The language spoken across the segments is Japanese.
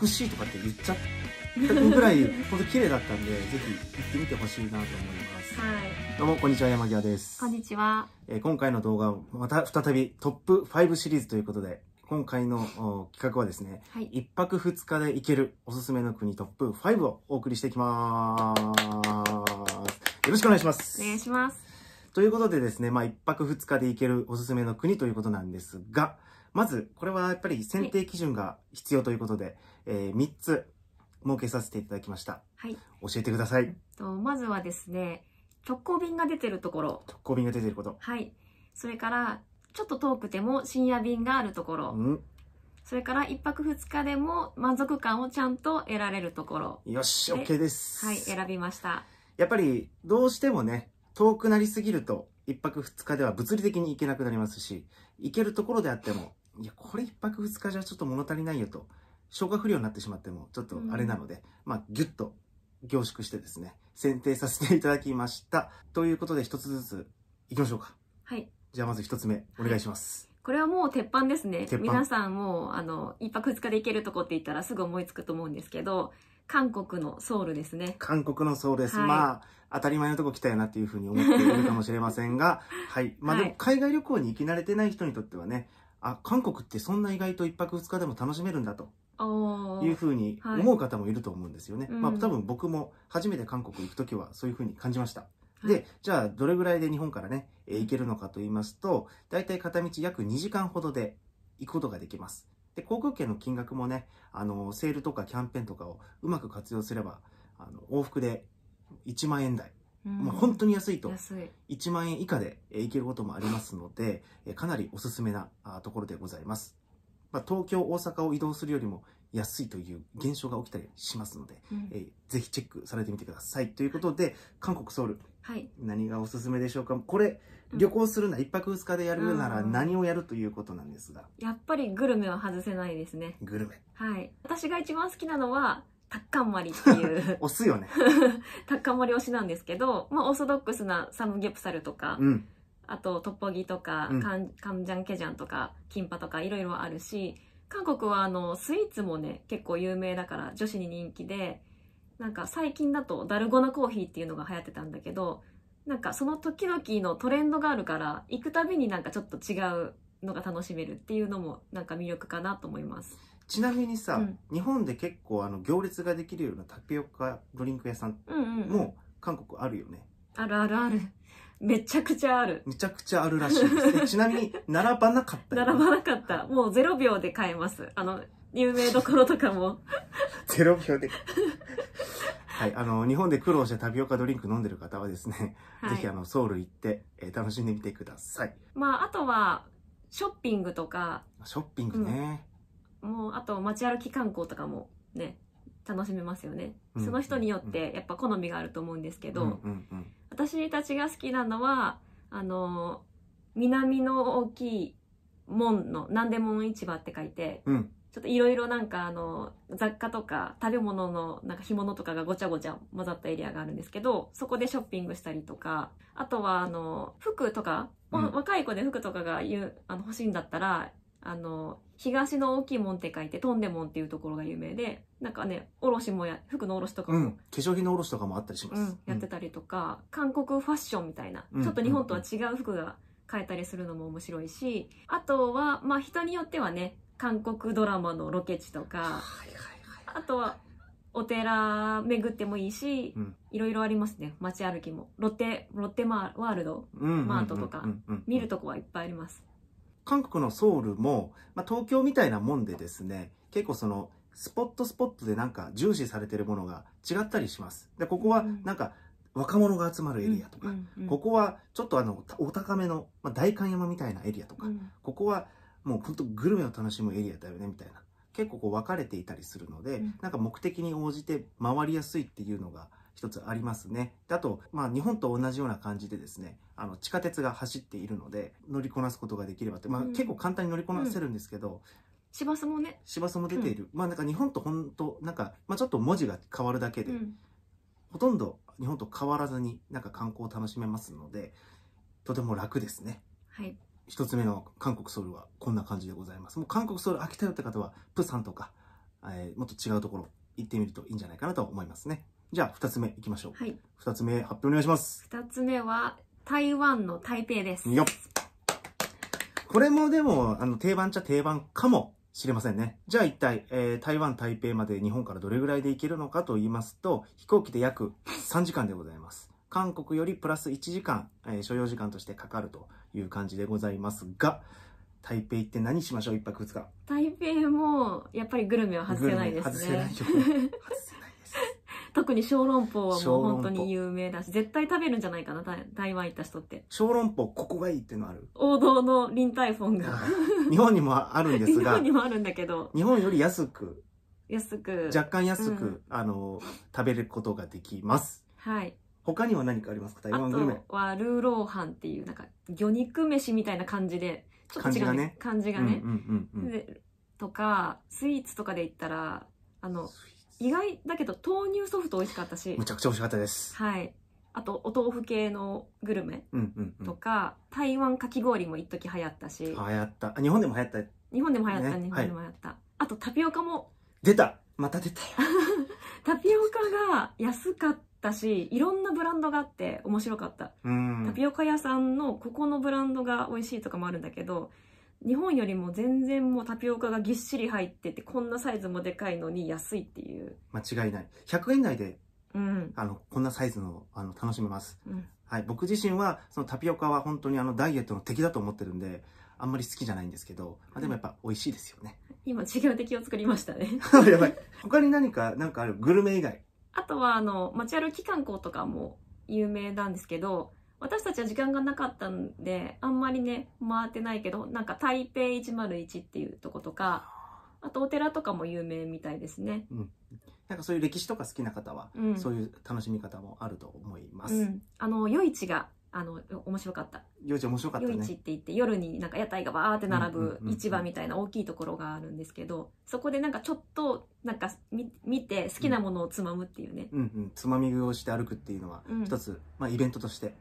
美しいとかって言っちゃったぐらい本当綺麗だったんでぜひ行ってみてほしいなと思います、はい、どうもこんにちは山際ですこんにちは、えー、今回の動画また再びトップ5シリーズということで今回の企画はですね、はい、1泊2日で行けるおすすめの国トップ5をお送りしていきます。よろしくお願いします。お願いします。ということでですね、まあ、1泊2日で行けるおすすめの国ということなんですが、まず、これはやっぱり選定基準が必要ということで、えー、3つ設けさせていただきました。はい。教えてください。と、まずはですね、直行便が出てるところ。直行便が出てること。はい。それから、ちょっと遠くても深夜便があるところ。うん。それから一泊二日でも満足感をちゃんと得られるところ。よし、OK です。はい、選びました。やっぱりどうしてもね、遠くなりすぎると一泊二日では物理的に行けなくなりますし、行けるところであっても、いや、これ一泊二日じゃちょっと物足りないよと消化不良になってしまってもちょっとあれなので、うん、まあギュッと凝縮してですね選定させていただきましたということで一つずついきましょうかはいじゃあまず一つ目お願いします、はい、これはもう鉄板ですね皆さんもうあの一泊二日で行けるとこって言ったらすぐ思いつくと思うんですけど韓国のソウルですね韓国のソウルです、はい、まあ当たり前のとこ来たよなっていうふうに思っているかもしれませんが はいまあでも海外旅行に行き慣れてない人にとってはねあ韓国ってそんな意外と一泊二日でも楽しめるんだというふうに思う方もいると思うんですよね。はい、まあ、多分僕も初めて韓国行く時はそういうふうに感じました。で、はい、じゃあどれぐらいで日本からね、えー、行けるのかと言いますと、大体片道約2時間ほどで行くことができます。で、航空券の金額もね、あの、セールとかキャンペーンとかをうまく活用すれば、あの往復で1万円台。うん、もう本当に安いと1万円以下で行けることもありますのでかなりおすすめなところでございます。まあ、東京、大阪を移動するよりも安いという現象が起きたりしますので、うん、えー、ぜひチェックされてみてください。ということで、韓国ソウル、はい、何がおすすめでしょうかこれ、旅行するな、一、泊二日でやるなら何をやるということなんですが。やっぱりグルメは外せないですね。グルメ。はい。私が一番好きなのは、タッカンマリっていう押す よね。タッカンマリ推しなんですけど、まあ、オーソドックスなサムギョプサルとか、うんあとトッポギとか、ん、カンジャンケジャンとかキンパとかいろいろあるし韓国はあのスイーツもね結構有名だから女子に人気でなんか最近だとダルゴナコーヒーっていうのが流行ってたんだけどなんかその時々のトレンドがあるから行くたびになんかちょっと違うのが楽しめるっていうのもなんか魅力かなと思います。ちなみにさ、うん、日本で結構あの行列ができるようなタピオカドリンク屋さんも韓国あるよね。あるあるある。めちゃくちゃある。めちゃくちゃあるらしいですちなみに、並ばなかった、ね、並ばなかった。もう0秒で買えます。あの、有名どころとかも。0 秒で。はい、あの、日本で苦労してタピオカドリンク飲んでる方はですね、はい、ぜひあの、ソウル行って、えー、楽しんでみてください。まあ、あとは、ショッピングとか。ショッピングね。うん、もう、あと、街歩き観光とかもね、楽しめますよね。うん、その人によって、やっぱ好みがあると思うんですけど、うんうんうん私たちが好きなのはあの南の大きい門の何でもの市場って書いて、うん、ちょっといろいろなんかあの雑貨とか食べ物のなんか干物とかがごちゃごちゃ混ざったエリアがあるんですけどそこでショッピングしたりとかあとはあの服とか、うん、若い子で服とかが言うあの欲しいんだったらあの、東の大きい門って書いて、トンデモンっていうところが有名で、なんかね、卸もや、服の卸とかも、うん、化粧品の卸とかもあったりします。うん、やってたりとか、韓国ファッションみたいな、ちょっと日本とは違う服が変えたりするのも面白いし、あとは、まあ人によってはね、韓国ドラマのロケ地とか、あとは、お寺巡ってもいいし、いろいろありますね。街歩きも。ロッテ、ロッテマワールド、マートとか、見るとこはいっぱいあります。韓国のソウルも、まあ、東京みたいなもんでですね、結構その、スポットスポットでなんか重視されてるものが違ったりします。で、ここはなんか、若者が集まるエリアとか、ここはちょっとあの、お高めの、まあ、大観山みたいなエリアとか、うん、ここはもうほんとグルメを楽しむエリアだよね、みたいな。結構こう分かれていたりするので、うん、なんか目的に応じて回りやすいっていうのが一つありますね。であと、まあ、日本と同じような感じでですね、あの、地下鉄が走っているので、乗りこなすことができればって、まあ、うん、結構簡単に乗りこなせるんですけど、市バスもね。市バスも出ている。まあ、なんか日本と本当なんか、まあ、ちょっと文字が変わるだけで、ほとんど日本と変わらずになんか観光を楽しめますので、とても楽ですね。はい。一つ目の韓国ソウルはこんな感じでございます。もう韓国ソウル飽きたよって方は、プサンとか、えー、もっと違うところ行ってみるといいんじゃないかなと思いますね。じゃあ、二つ目いきましょう。はい。二つ目、発表お願いします。二つ目は、台湾の台北です。よっ。これもでも、あの、定番っちゃ定番かもしれませんね。じゃあ一体、えー、台湾、台北まで日本からどれぐらいで行けるのかと言いますと、飛行機で約3時間でございます。韓国よりプラス1時間、えー、所要時間としてかかるという感じでございますが、台北行って何しましょう一泊二日。台北も、やっぱりグルメは外せないですね。外せないよ。外せ特に小籠包はもう本当に有名だし、絶対食べるんじゃないかな、台湾行った人って。小籠包、ここがいいっていうのある王道のタイフォンが。日本にもあるんですが。日本にもあるんだけど。日本より安く。安く。若干安く、うん、あの、食べることができます。はい。他には何かありますか台湾グルメ。あとはルーローハンっていう、なんか、魚肉飯みたいな感じで、ちょっと違うね。感じがね。感じがねとか、スイーツとかで言ったら、あの、意外だけど豆乳ソフト美味しかったしむちゃくちゃ美味しかったですはいあとお豆腐系のグルメとか、うんうんうん、台湾かき氷も一時流行ったし流行った日本でも流行った日本でも流行った、ね、日本でも流行った、はい、あとタピオカも出たまた出た タピオカが安かったしいろんなブランドがあって面白かったタピオカ屋さんのここのブランドが美味しいとかもあるんだけど日本よりも全然もうタピオカがぎっしり入っててこんなサイズもでかいのに安いっていう間違いない100円台で、うん、あのこんなサイズのあの楽しめます、うん、はい、僕自身はそのタピオカは本当にあのダイエットの敵だと思ってるんであんまり好きじゃないんですけど、まあ、でもやっぱ美味しいですよね、今違う敵を作りましたね やばい他に何か何かあるグルメ以外あとはあの街歩き観光とかも有名なんですけど私たちは時間がなかったんで、あんまりね、回ってないけど、なんか台北101っていうとことか、あとお寺とかも有名みたいですね。うんなんかそういう歴史とか好きな方は、うん、そういう楽しみ方もあると思います。うん、あの夜市があの面白かった。夜市面白かったね。夜市って言って夜になんか屋台がわーって並ぶ市場みたいな大きいところがあるんですけど、そこでなんかちょっとなんかみ見て好きなものをつまむっていうね。うん、うん、うん、つまみ食いをして歩くっていうのは一つ、まあイベントとして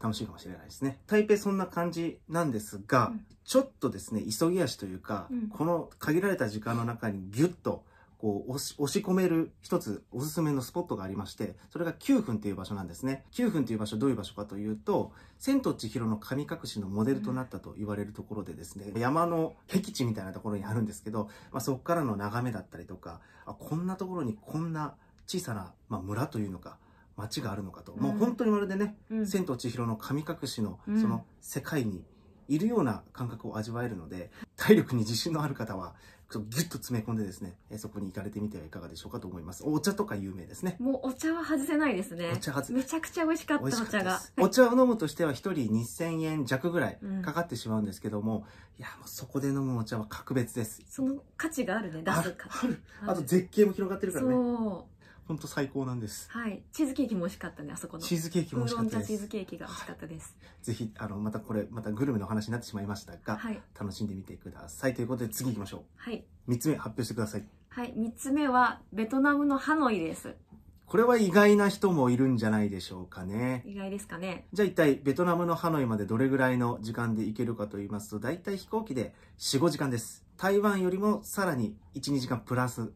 楽しいかもしれないですね。台北そんな感じなんですが、うん、ちょっとですね、急ぎ足というか、うん、この限られた時間の中にギュッと、こう押し、押し込める一つおすすめのスポットがありまして、それが9分という場所なんですね。9分という場所どういう場所かというと、千と千尋の神隠しのモデルとなったと言われるところでですね、うん、山の僻地みたいなところにあるんですけど、まあ、そこからの眺めだったりとか、あこんなところにこんな小さな、まあ、村というのか、街があるのかと、うん、もう本当にまるでね「うん、千と千尋の神隠し」のその世界にいるような感覚を味わえるので、体力に自信のある方はギュッと詰め込んでですねそこに行かれてみてはいかがでしょうかと思いますお茶とか有名ですねもうお茶は外せないですねお茶外めちゃくちゃ美味しかったお茶がお茶を飲むとしては1人2000円弱ぐらいかかってしまうんですけども、うん、いやもうそこで飲むお茶は格別ですその価値があるね出すあと絶景も広がってるからねそう本当最高なんです。はい。チーズケーキも美味しかったね、あそこの。チーズケーキも美味しかったです。チーズケーキが美味しかったです。はい、ぜひ、あの、またこれ、またグルメの話になってしまいましたが、はい、楽しんでみてください。ということで、次行きましょう。はい。3つ目発表してください。はい。3つ目は、ベトナムのハノイです。これは意外な人もいるんじゃないでしょうかね。意外ですかね。じゃあ一体ベトナムのハノイまでどれぐらいの時間で行けるかと言いますと、大体飛行機で4、5時間です。台湾よりもさらに1、2時間プラスっ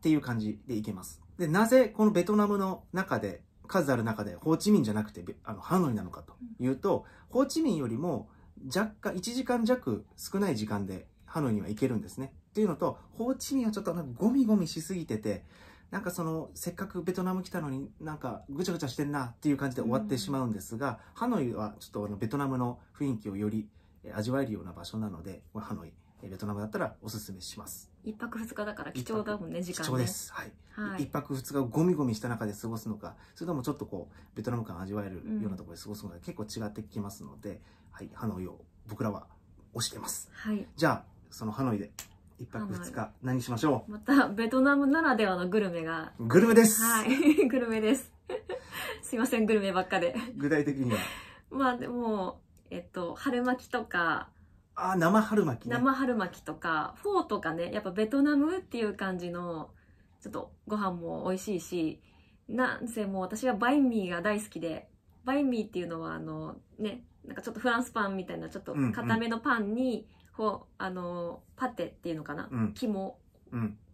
ていう感じで行けます。で、なぜこのベトナムの中で、数ある中でホーチミンじゃなくてあのハノイなのかというと、ホーチミンよりも若干1時間弱少ない時間でハノイには行けるんですね。っていうのと、ホーチミンはちょっとなんかゴミゴミしすぎてて、なんかそのせっかくベトナム来たのになんかぐちゃぐちゃしてんなっていう感じで終わってしまうんですが、うん、ハノイはちょっとあのベトナムの雰囲気をより味わえるような場所なのでハノイベトナムだったらおすすめします。一泊二日だから貴重だもんね時間貴重ですはい、はい、一泊二日をゴミゴミした中で過ごすのかそれともちょっとこうベトナム感味わえるようなところで過ごすのか、うん、結構違ってきますので、はい、ハノイを僕らは推してます、はい、じゃあそのハノイで一泊二日何しましょうまたベトナムならではのグルメがグルメですはい グルメです すいませんグルメばっかで具体的にはまあでもえっと春巻きとかあ生春巻き、ね、生春巻きとかフォーとかねやっぱベトナムっていう感じのちょっとご飯も美味しいしなんせもう私はバインミーが大好きでバインミーっていうのはあのねなんかちょっとフランスパンみたいなちょっと固めのパンに、うんうん、あのパテっていうのかな、うん、肝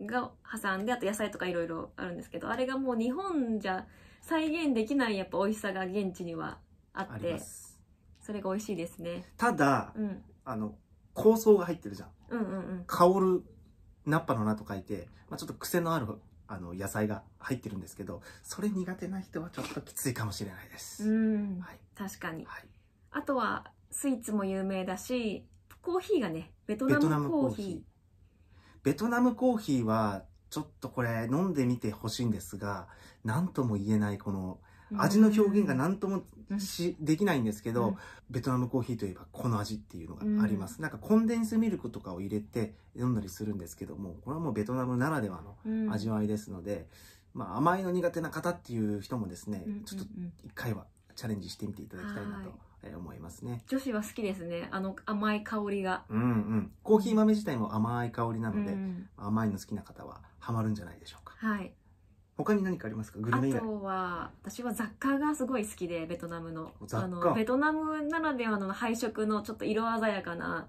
が挟んであと野菜とかいろいろあるんですけどあれがもう日本じゃ再現できないやっぱ美味しさが現地にはあってそれが美味しいですねただ、うん、あの香草が入ってるじゃん、うんうんうん、香る菜っぱの菜と書いて、まあ、ちょっと癖のあるあの野菜が入ってるんですけどそれ苦手な人はちょっときついかもしれないです、うんはい、確かに、はい、あとはスイーツも有名だしコーヒーがねベトナムコーヒーベトナムコーヒーはちょっとこれ飲んでみてほしいんですが何とも言えないこの味の表現が何ともし、できないんですけど、ベトナムコーヒーといえばこの味っていうのがあります、なんかコンデンスミルクとかを入れて飲んだりするんですけどもこれはもうベトナムならではの味わいですので、まあ、甘いの苦手な方っていう人もですね、ちょっと一回はチャレンジしてみていただきたいなとえ思いますね女子は好きですねあの甘い香りがうんうんコーヒー豆自体も甘い香りなので、うん、甘いの好きな方はハマるんじゃないでしょうかはい他に何かありますかグルメ以外あとは私は雑貨がすごい好きでベトナムのあのベトナムならではの配色のちょっと色鮮やかな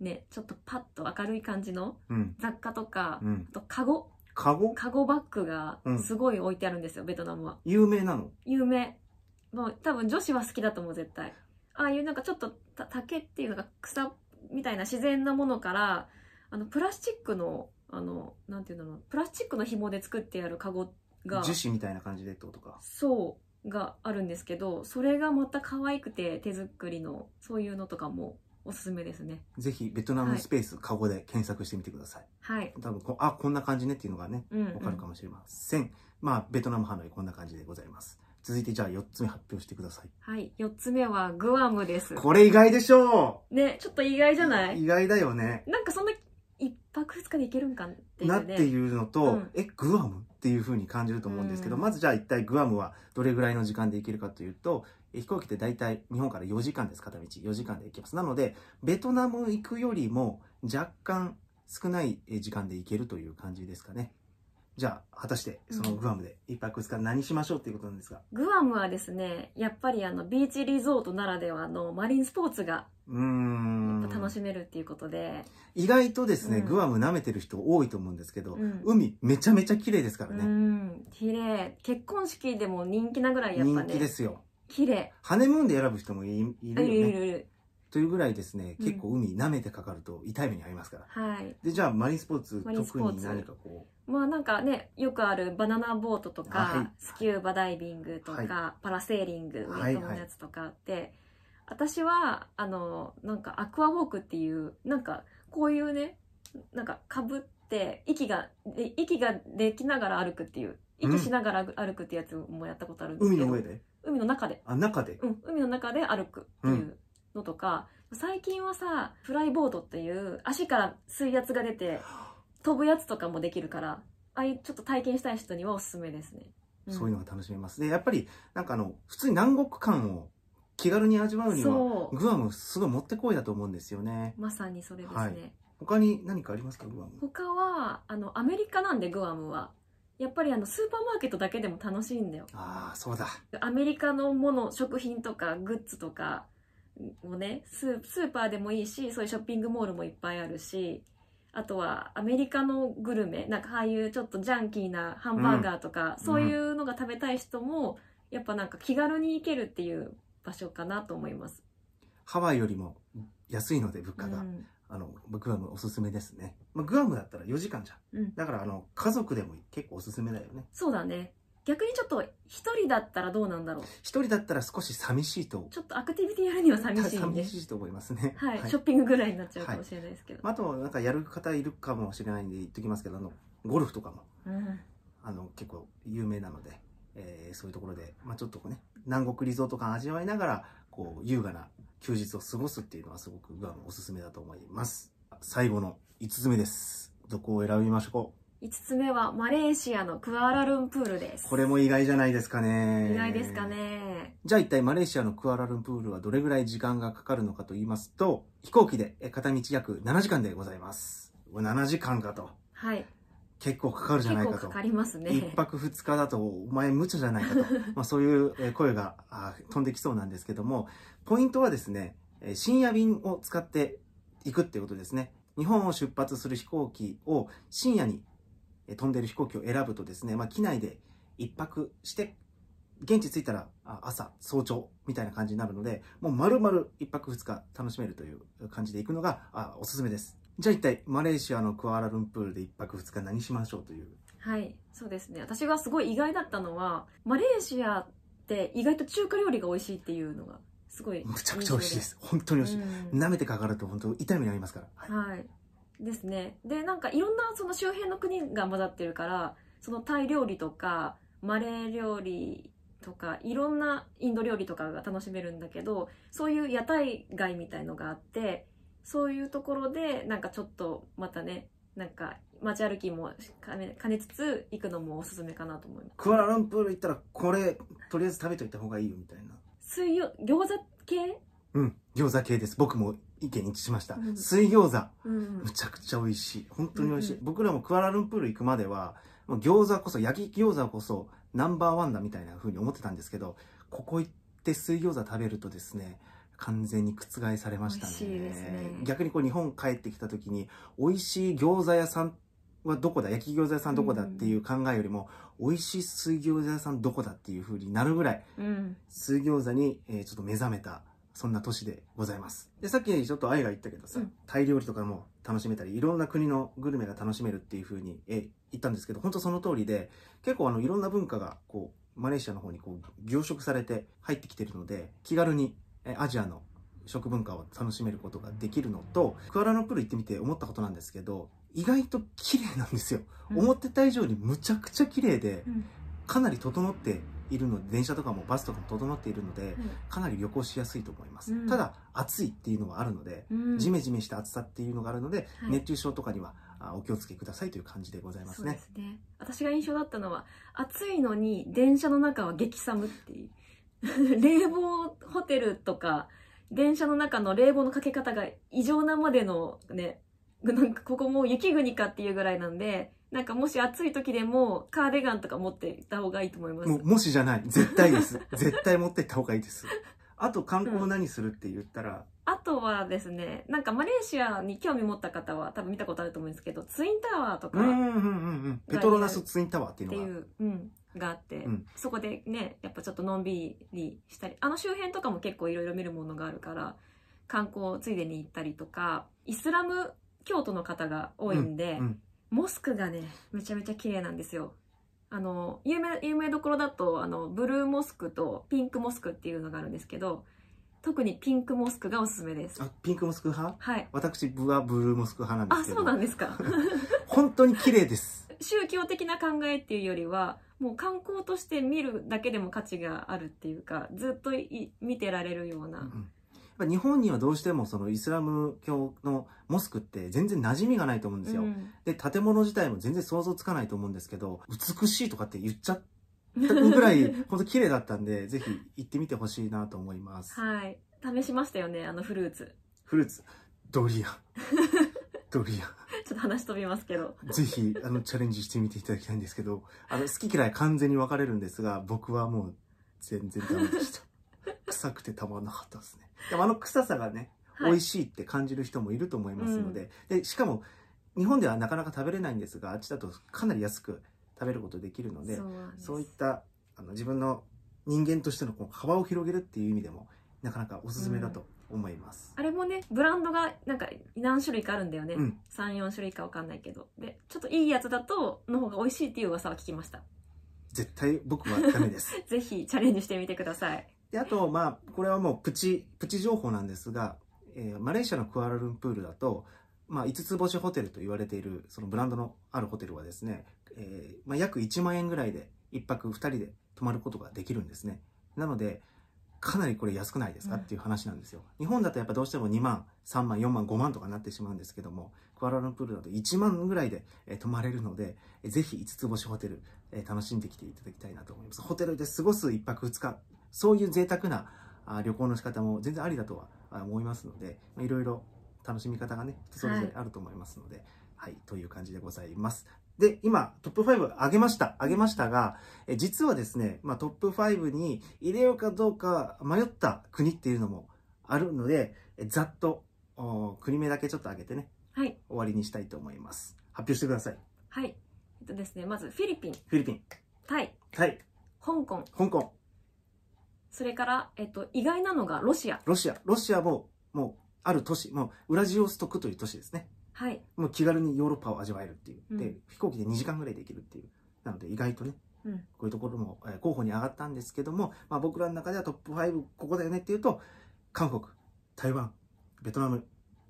ねちょっとパッと明るい感じの雑貨とか、うん、あとカゴカゴカゴバッグがすごい置いてあるんですよ、うん、ベトナムは有名なの有名もう多分女子は好きだと思う絶対ああいうなんかちょっと竹っていうのが草みたいな自然なものからあのプラスチックのあのなんていうのプラスチックの紐で作ってあるカゴが樹脂みたいな感じでってことかそうがあるんですけどそれがまた可愛くて手作りのそういうのとかもおすすめですねぜひベトナムスペースカゴで検索してみてくださいはい多分こあこんな感じねっていうのがねわかるかもしれません、うんうん、まあベトナムハノイこんな感じでございます続いてじゃあ4つ目発表してくださいはい4つ目はグアムですこれ意外でしょうねちょっと意外じゃない意外だよねなんかそんな泊2日で行けるんかっていう、ね、なっていうのと、うん、えグアムっていうふうに感じると思うんですけど、うん、まずじゃあ一体グアムはどれぐらいの時間で行けるかというと飛行機って大体日本から4時間です片道4時間で行きますなのでベトナム行くよりも若干少ない時間で行けるという感じですかねじゃあ果たしてそのグアムで1泊2日何しましょうっていうことなんですが、うん、グアムはですねやっぱりあのビーチリゾートならではのマリンスポーツがうん楽しめるっていうことで、意外とですね、うんグアム舐めてる人多いと思うんですけど、うん海めちゃめちゃ綺麗ですからね、綺麗結婚式でも人気なぐらいやっぱ人気ですよ綺麗ハネムーンで選ぶ人もいいるよねいるいるというぐらいですね結構海舐めてかかると痛い目に遭いますから、はいでじゃあマリンスポーツマリンスポ特ーツに何かこまあなんかねよくあるバナナボートとか、はいスキューバダイビングとか、はパラセーリングいのやつとかあって、私は、あの、なんかアクアウォークっていう、なんかこういうね、なんかかぶって息が、息ができながら歩くっていう、息しながら歩くってやつもやったことあるんですけど。海の上で海の中で。あ、中でうん、海の中で歩くっていうのとか、うん、最近はさ、フライボードっていう足から水圧が出て飛ぶやつとかもできるから、ああいうちょっと体験したい人にはおすすめですね。そういうのが楽しめます。で、やっぱり、なんかあの、普通に南国感を気軽に味わうにはグアムすごいもってこいだと思うんですよねまさにそれですね、はい、他に何かありますかグアム他はあのアメリカなんでグアムはやっぱりあのスーパーマーケットだけでも楽しいんだよああそうだアメリカのもの食品とかグッズとかもねススーパーでもいいしそういうショッピングモールもいっぱいあるしあとはアメリカのグルメなんかああいうちょっとジャンキーなハンバーガーとか、うん、そういうのが食べたい人も、やっぱなんか気軽に行けるっていう場所かなと思います。ハワイよりも安いので物価が、うん、あのグアムおすすめですね、まあ、グアムだったら4時間じゃ、うん、だからあの家族でも結構おすすめだよねそうだね逆にちょっと一人だったらどうなんだろう一人だったら少し寂しいとちょっとアクティビティやるには寂しい寂しいと思いますね、はい、はい、ショッピングぐらいになっちゃうかもしれないですけど、はい、あとなんかやる方いるかもしれないんで言っときますけどあのゴルフとかも、うん、あの結構有名なのでえー、そういうところで、まあ、ちょっとね、南国リゾート感味わいながら、こう、優雅な休日を過ごすっていうのはすごくグアムおすすめだと思います。最後の5つ目です。どこを選びましょう ?5 つ目はマレーシアのクアラルンプールです。これも意外じゃないですかね。意外ですかね。じゃあ一体マレーシアのクアラルンプールはどれぐらい時間がかかるのかと言いますと、飛行機で片道約7時間でございます。7時間かと。はい。結構かかるじゃないかと。かかりますね。一泊二日だと、お前無茶じゃないかと。まあそういう声が飛んできそうなんですけども、ポイントはですね、深夜便を使っていくっていうことですね。日本を出発する飛行機を深夜に飛んでる飛行機を選ぶとですね、まあ機内で一泊して、現地着いたら朝、早朝みたいな感じになるので、もう丸々一泊二日楽しめるという感じで行くのがおすすめです。じゃあ一体マレーシアのクアラルンプールで1泊2日何しましょうというはいそうですね私がすごい意外だったのはマレーシアって意外と中華料理が美味しいっていうのがすごいむちゃくちゃ美味しいです本当に美味しい、な舐めてかかると本当痛みに遭りますからはい、はい、ですねでなんかいろんなその周辺の国が混ざってるからそのタイ料理とかマレー料理とかいろんなインド料理とかが楽しめるんだけどそういう屋台街みたいのがあってそういうところでなんかちょっとまたねなんか街歩きも兼ねつつ行くのもおすすめかなと思いますクアラルンプール行ったらこれとりあえず食べといた方がいいよみたいな水餃子系うん餃子系です僕も意見一致しました、うん、水餃子、うん、むちゃくちゃ美味しい本当に美味しい、うん僕らもクアラルンプール行くまではもう餃子こそ焼き餃子こそナンバーワンだみたいなふうに思ってたんですけどここ行って水餃子食べるとですね完全に覆されましたね。ね逆にこう日本帰ってきた時に、美味しい餃子屋さんはどこだ焼き餃子屋さんどこだっていう考えよりも、うん、美味しい水餃子屋さんどこだっていうふうになるぐらい、うん、水餃子に、えー、ちょっと目覚めた、そんな年でございます。で、さっきちょっと愛が言ったけどさ、うん、タイ料理とかも楽しめたり、いろんな国のグルメが楽しめるっていうふうに、え言ったんですけど、本当その通りで、結構あの、いろんな文化が、こう、マレーシアの方にこう凝縮されて入ってきてるので気軽にアジアの食文化を楽しめることができるのと、クアラのプール行ってみて思ったことなんですけど、意外と綺麗なんですよ、うん、思ってた以上にむちゃくちゃ綺麗で、うん、かなり整っているので電車とかもバスとかも整っているので、うん、かなり旅行しやすいと思います、ただ暑いっていうのはあるので、ジメジメした暑さっていうのがあるので、熱中症とかにはお気をつけくださいという感じでございますね、ね、私が印象だったのは暑いのに電車の中は激寒っていう 冷房ホテルとか、電車の中の冷房のかけ方が異常なまでのね、なんかここも雪国かっていうぐらいなんで、なんかもし暑い時でもカーディガンとか持っていった方がいいと思います。ももしじゃない。絶対です。絶対持っていった方がいいです。あと観光何するって言ったら、うん、あとはですね、なんかマレーシアに興味持った方は多分見たことあると思うんですけど、ツインタワーとか、うんうんうんうん。ペトロナスツインタワーっていうのが。っていう、うん。があって、うん、そこでねやっぱちょっとのんびりしたりあの周辺とかも結構いろいろ見るものがあるから観光ついでに行ったりとかイスラム教徒の方が多いんで、うんうん、モスクがねめちゃめちゃ綺麗なんですよ。あの有名有名どころだとあのブルーモスクとピンクモスクっていうのがあるんですけど特にピンクモスクがおすすめですあピンクモスク派はい私はブルーモスク派なんですけどあそうなんですか 本当に綺麗です 宗教的な考えっていうよりはもう観光として見るだけでも価値があるっていうかずっと見てられるような。うん日本にはどうしてもそのイスラム教のモスクって全然馴染みがないと思うんですよ、うん、で建物自体も全然想像つかないと思うんですけど 美しいとかって言っちゃったぐらい本当綺麗だったんで ぜひ行ってみてほしいなと思いますはい試しましたよねあのフルーツフルーツドリアドリア ちょっと話飛びますけど。ぜひ、あの、チャレンジしてみていただきたいんですけど、あの、好き嫌い完全に分かれるんですが、僕はもう全然ダメでした。臭くてたまらなかったですね。でもあの臭さがね、はい美味しいって感じる人もいると思いますので、で、しかも、日本ではなかなか食べれないんですが、あっちだとかなり安く食べることできるので、そうそういったあの自分の人間としてのこう幅を広げるっていう意味でもなかなかおすすめだと思います、うん、あれもねブランドがなんか何種類かあるんだよね、うん、34種類か分かんないけどでちょっといいやつだとの方が美味しいっていう噂は聞きました絶対僕はダメです ぜひチャレンジしてみてくださいであとまあこれはもうプチプチ情報なんですが、えー、マレーシアのクアラルンプールだとまあ、5つ星ホテルと言われているそのブランドのあるホテルはですね、えーまあ、約1万円ぐらいで1泊2人で泊まることができるんですねなのでかなりこれ安くないですかっていう話なんですよ。日本だとやっぱどうしても2万、3万、4万、5万とかなってしまうんですけども、クアラルンプールだと1万ぐらいで、え泊まれるので、えぜひ5つ星ホテル、え楽しんできていただきたいなと思います。ホテルで過ごす1泊2日、そういう贅沢なあ旅行の仕方も全然ありだとは思いますので、いろいろ楽しみ方がね、人それぞれあると思いますので、はい、はい、という感じでございます。で、今、トップ5上げました、上げましたが、え実はですね、まあ、トップ5に入れようかどうか迷った国っていうのもあるので、えざっと国名だけちょっと上げてね、はい、終わりにしたいと思います。発表してください。はい。えっとですね、まずフィリピン。フィリピン。タイ。タイ。香港。香港。それから、えっと、意外なのがロシア。ロシア。ロシアも、もう、ある都市、もう、ウラジオストクという都市ですね。はい、もう気軽にヨーロッパを味わえるっていう、で、うん、飛行機で2時間ぐらいできるっていうなので意外とね、うん、こういうところも、え候補に上がったんですけども、まあ、僕らの中ではトップ5ここだよねっていうと韓国台湾ベトナム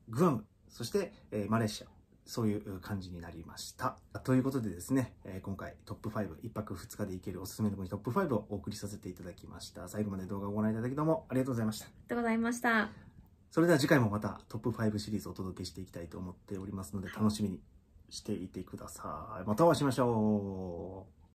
グアムそして、えー、マレーシアそういう感じになりました。ということでですね、えー、今回トップ5、1泊2日で行けるおすすめの国トップ5をお送りさせていただきました。最後まで動画をご覧いただきどうもありがとうございました。ありがとうございました。それでは次回もまたトップ5シリーズをお届けしていきたいと思っておりますので、楽しみにしていてください。またお会いしましょう。